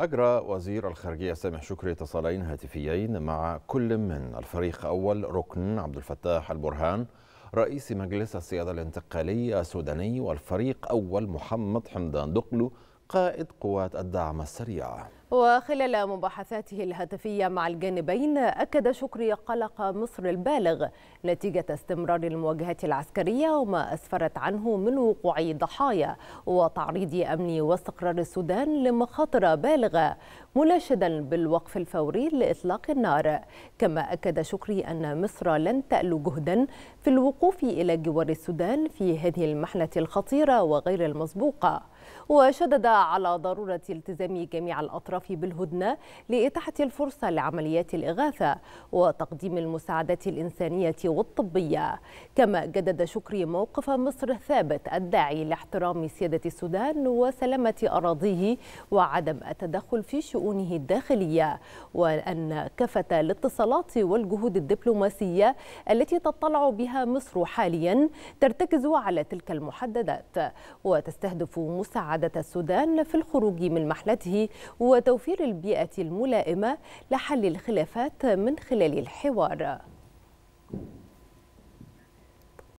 أجرى وزير الخارجية سامح شكري اتصالين هاتفيين مع كل من الفريق أول ركن عبد الفتاح البرهان رئيس مجلس السيادة الانتقالي السوداني والفريق أول محمد حمدان دقلو قائد قوات الدعم السريع وخلال مباحثاته الهاتفية مع الجانبين أكد شكري قلق مصر البالغ نتيجة استمرار المواجهات العسكرية وما أسفرت عنه من وقوع ضحايا وتعريض أمن واستقرار السودان لمخاطر بالغة مناشدا بالوقف الفوري لإطلاق النار كما أكد شكري أن مصر لن تألو جهدا في الوقوف إلى جوار السودان في هذه المحنة الخطيرة وغير المسبوقة وشدد على ضرورة التزام جميع الأطراف الاعتراف بالهدنة لإتاحة الفرصة لعمليات الإغاثة وتقديم المساعدات الإنسانية والطبية كما جدد شكري موقف مصر الثابت الداعي لاحترام سيادة السودان وسلامة أراضيه وعدم التدخل في شؤونه الداخلية وأن كافة الاتصالات والجهود الدبلوماسية التي تطلع بها مصر حاليا ترتكز على تلك المحددات وتستهدف مساعدة السودان في الخروج من محلته وت وتوفير البيئة الملائمة لحل الخلافات من خلال الحوار